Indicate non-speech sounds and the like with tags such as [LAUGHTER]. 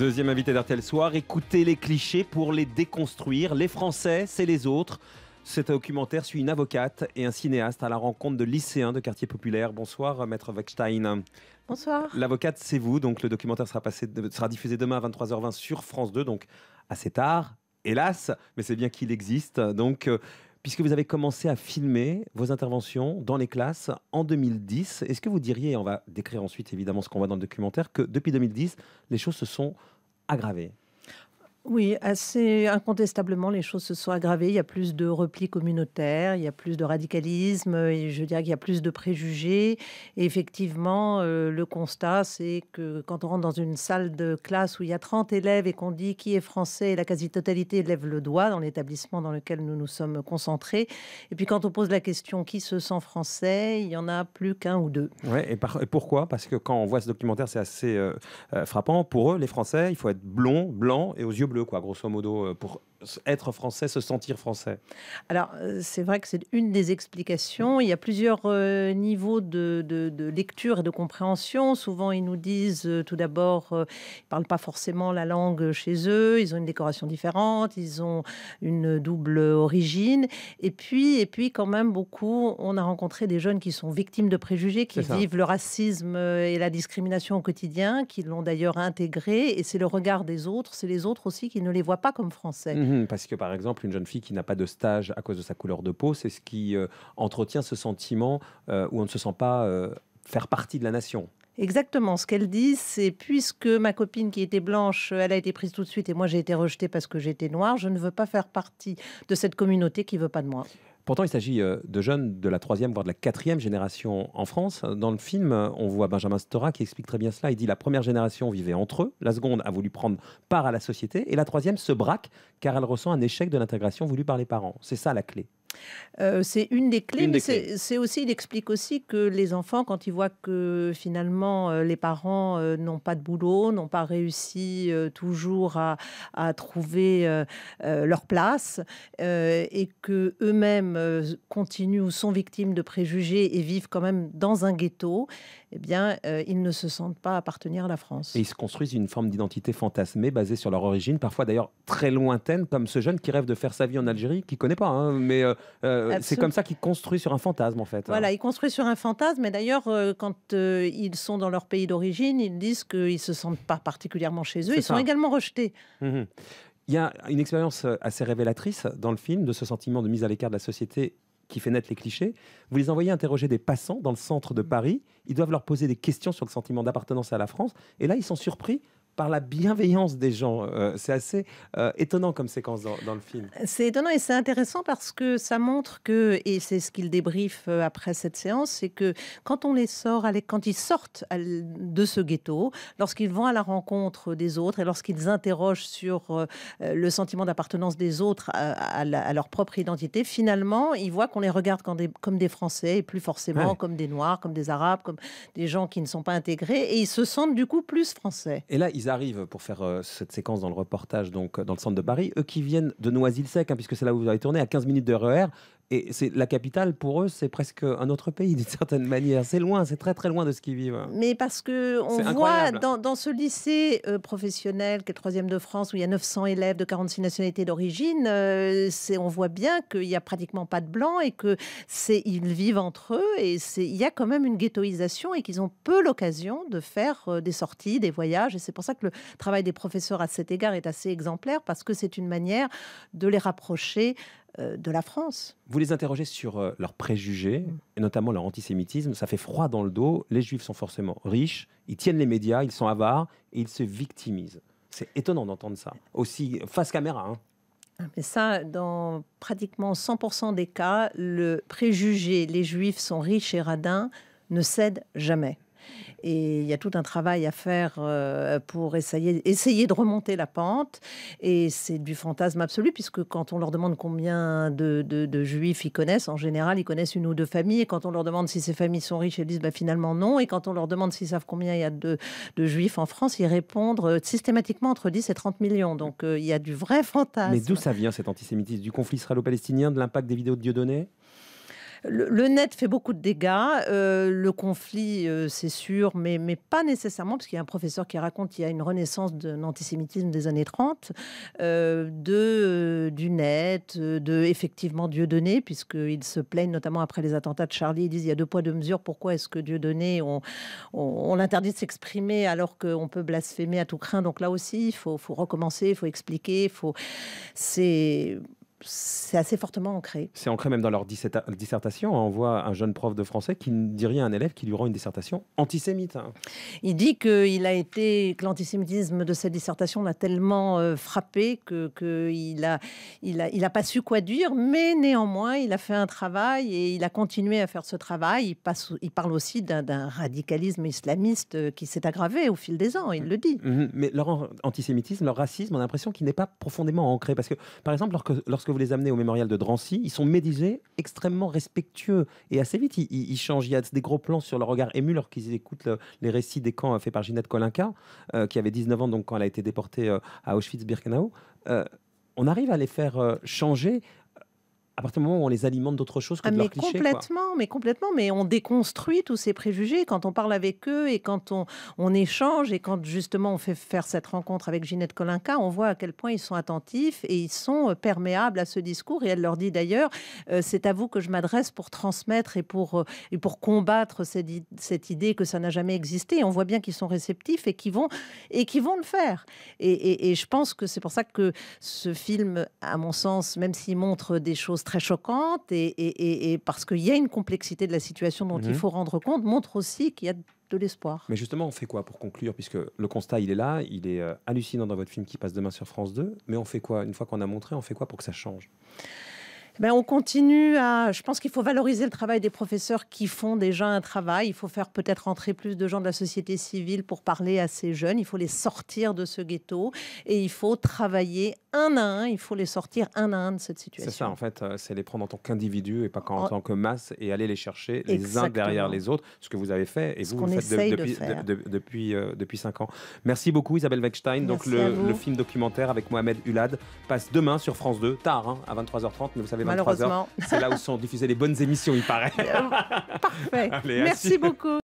Deuxième invité d'RTL Soir, écoutez les clichés pour les déconstruire. Les Français, c'est les autres. Cet documentaire suit une avocate et un cinéaste à la rencontre de lycéens de quartier populaire. Bonsoir, maître Wechstein. Bonsoir. L'avocate, c'est vous. Donc, le documentaire sera, sera diffusé demain à 23h20 sur France 2, donc assez tard, hélas, mais c'est bien qu'il existe. Donc, euh, puisque vous avez commencé à filmer vos interventions dans les classes en 2010. Est-ce que vous diriez, on va décrire ensuite évidemment ce qu'on voit dans le documentaire, que depuis 2010, les choses se sont aggravées oui, assez incontestablement, les choses se sont aggravées. Il y a plus de repli communautaire, il y a plus de radicalisme, et je dirais qu'il y a plus de préjugés. Et effectivement, euh, le constat, c'est que quand on rentre dans une salle de classe où il y a 30 élèves et qu'on dit qui est français, la quasi-totalité lève le doigt dans l'établissement dans lequel nous nous sommes concentrés. Et puis quand on pose la question qui se sent français, il y en a plus qu'un ou deux. Ouais, et, pourquoi Parce que quand on voit ce documentaire, c'est assez euh, euh, frappant. Pour eux, les Français, il faut être blond, blanc et aux yeux blancs quoi, grosso modo, euh, pour être français, se sentir français Alors, euh, c'est vrai que c'est une des explications. Il y a plusieurs euh, niveaux de, lecture et de compréhension. Souvent, ils nous disent euh, tout d'abord, ils ne parlent pas forcément la langue chez eux, ils ont une décoration différente, ils ont une double origine. Et puis, et puis quand même, beaucoup, on a rencontré des jeunes qui sont victimes de préjugés, qui vivent le racisme et la discrimination au quotidien, qui l'ont d'ailleurs intégré. Et c'est le regard des autres, c'est les autres aussi qui ne les voient pas comme français. Mmh [CLEARS THROAT] parce que par exemple, une jeune fille qui n'a pas de stage à cause de sa couleur de peau, c'est ce qui euh, entretient ce sentiment euh, où on ne se sent pas euh, faire partie de la nation. Exactement, ce qu'elle dit, c'est puisque ma copine qui était blanche, elle a été prise tout de suite et moi j'ai été rejetée parce que j'étais noire, je ne veux pas faire partie de cette communauté qui veut pas de moi. Pourtant, il s'agit euh, de jeunes de la troisième, voire de la quatrième génération en France. Dans le film, on voit Benjamin Stora qui explique très bien cela. Il dit la première génération vivait entre eux, la seconde a voulu prendre part à la société, et la troisième se braque car elle ressent un échec de l'intégration voulue par les parents. C'est ça la clé. Euh, c'est une des clés, mais c'est aussi, il explique aussi que les enfants, quand ils voient que finalement euh, les parents euh, n'ont pas de boulot, n'ont pas réussi toujours à, trouver leur place, et que eux-mêmes continuent ou sont victimes de préjugés et vivent quand même dans un ghetto, eh bien, ils ne se sentent pas appartenir à la France. Et ils se construisent une forme d'identité fantasmée basée sur leur origine, parfois d'ailleurs très lointaine, comme ce jeune qui rêve de faire sa vie en Algérie, qui ne connaît pas, hein, mais euh, c'est comme ça qu'ils construisent sur un fantasme, en fait. Hein. Voilà, ils construisent sur un fantasme. Et d'ailleurs, euh, quand euh, ils sont dans leur pays d'origine, ils disent qu'ils ne se sentent pas particulièrement chez eux. Ils sont également rejetés. Mhm. Il y a une expérience assez révélatrice dans le film de ce sentiment de mise à l'écart de la société qui fait naître les clichés. Vous les envoyez interroger des passants dans le centre de Paris. Ils doivent leur poser des questions sur le sentiment d'appartenance à la France. Et là, ils sont surpris par la bienveillance des gens. Euh, c'est assez euh, étonnant comme séquence dans, le film. C'est étonnant et c'est intéressant parce que ça montre que, et c'est ce qu'il débrief euh, après cette séance, c'est que quand on les sort, quand ils sortent de ce ghetto, lorsqu'ils vont à la rencontre des autres et lorsqu'ils interrogent sur le sentiment d'appartenance des autres à, leur propre identité, finalement, ils voient qu'on les regarde comme des, comme des, Français et plus forcément comme des Noirs, comme des Arabes, comme des gens qui ne sont pas intégrés et ils se sentent du coup plus français. Et là, ils ils arrivent pour faire euh, cette séquence dans le reportage, donc euh, dans le centre de Paris, eux qui viennent de Noisy-le-Sec, hein, puisque c'est là où vous avez tourné, à 15 minutes de RER, e et c'est la capitale, pour eux, c'est presque un autre pays, d'une [LAUGHS] certaine manière. C'est loin, c'est très très loin de ce qu'ils vivent. Mais parce que on voit dans, ce lycée euh, professionnel, qui est le troisième de France, où il y a 900 élèves de 46 nationalités d'origine, euh, on voit bien qu'il n'y a pratiquement pas de blancs et que c'est ils vivent entre eux et il y a quand même une ghettoisation et qu'ils ont peu l'occasion de faire euh, des sorties, des voyages. Et c'est pour ça que le travail des professeurs à cet égard est assez exemplaire parce que c'est une manière de les rapprocher euh, de la France. Vous les interrogez sur euh, leurs préjugés, mm. et notamment leur antisémitisme. Ça fait froid dans le dos. Les juifs sont forcément riches, ils tiennent les médias, ils sont avares, et ils se victimisent. C'est étonnant d'entendre ça. Aussi, face caméra. Hein. Ah, mais ça, dans pratiquement 100% des cas, le préjugé les juifs sont riches et radins ne cède jamais. Et il y a tout un travail à faire euh, pour essayer, de remonter la pente. Et c'est du fantasme absolu, puisque quand on leur demande combien de, juifs ils connaissent, en général, ils connaissent une ou deux familles. Et quand on leur demande si ces familles sont riches, ils disent bah, finalement non. Et quand on leur demande s'ils savent combien il y a de, juifs en France, ils répondent euh, systématiquement entre 10 et 30 millions. Donc euh, il y a du vrai fantasme. Mais d'où ça vient cet antisémitisme Du conflit israélo-palestinien, de l'impact des vidéos de Dieudonné le, net fait beaucoup de dégâts. Euh, le conflit, euh, c'est sûr, mais, pas nécessairement, parce qu'il y a un professeur qui raconte qu'il y a une renaissance d'un antisémitisme des années 30, euh, de, du net, de effectivement Dieu donné, puisqu'ils se plaignent notamment après les attentats de Charlie. Ils disent il y a deux poids, deux mesures. Pourquoi est-ce que Dieu donné, on, on, l'interdit de s'exprimer alors qu'on peut blasphémer à tout craint Donc là aussi, il faut, recommencer, il faut expliquer, faut. C'est c'est assez fortement ancré. C'est ancré même dans leur dissertation. On voit un jeune prof de français qui ne dit rien à un élève qui lui rend une dissertation antisémite. Hein. Il dit que a été que l'antisémitisme de cette dissertation l'a tellement euh, frappé que qu'il a il a il pas su quoi dire, mais néanmoins il a fait un travail et il a continué à faire ce travail. Il passe, il parle aussi d'un radicalisme islamiste euh, qui s'est aggravé au fil des ans. Il le dit. Mm-hmm. Mais leur antisémitisme, leur racisme, on a l'impression qu'il n'est pas profondément ancré parce que par exemple lorsque vous les amenez au mémorial de Drancy, ils sont médisés, extrêmement respectueux. Et assez vite, ils, changent. Il y a des gros plans sur leur regard ému lorsqu'ils écoutent les récits des camps euh, faits par Ginette Kolinka, euh, qui avait 19 ans donc, quand elle a été déportée euh, à Auschwitz-Birkenau. on arrive à les faire changer à partir du moment où on les alimente d'autres choses que ah, de mais complètement, mais complètement, mais on déconstruit tous ces préjugés quand on parle avec eux et quand on, on échange et quand justement on fait faire cette rencontre avec Ginette Colinca, on voit à quel point ils sont attentifs et ils sont euh, perméables à ce discours. Et elle leur dit d'ailleurs, euh, c'est à vous que je m'adresse pour transmettre et pour euh, et pour combattre cette, idée que ça n'a jamais existé. on voit bien qu'ils sont réceptifs et qu'ils vont qui vont le faire. et je pense que c'est pour ça que ce film, à mon sens, même s'il montre des choses très choquante et, parce qu'il y a une complexité de la situation dont il mhm. faut rendre compte, montre aussi qu'il y a de l'espoir. Mais justement, on fait quoi pour conclure Puisque le constat, il est là, il est euh, hallucinant dans votre film qui passe demain sur France 2, mais on fait quoi Une fois qu'on a montré, on fait quoi pour que ça change ben, on continue à. Je pense qu'il faut valoriser le travail des professeurs qui font déjà un travail. Il faut faire peut-être entrer plus de gens de la société civile pour parler à ces jeunes. Il faut les sortir de ce ghetto et il faut travailler un à un. Il faut les sortir un à un de cette situation. C'est ça, en fait, euh, c'est les prendre en tant qu'individus et pas en, tant que masse et aller les chercher les uns derrière les autres. Ce que vous avez fait et ce vous, le faites depuis, euh, depuis, cinq ans. Merci beaucoup, Isabelle Weckstein. Donc, le, film documentaire avec Mohamed Hulad passe demain sur France 2, tard, hein, à 23h30. Mais vous savez, malheureusement. C'est là où sont diffusées les bonnes émissions, il paraît. [LAUGHS] Parfait. Merci beaucoup.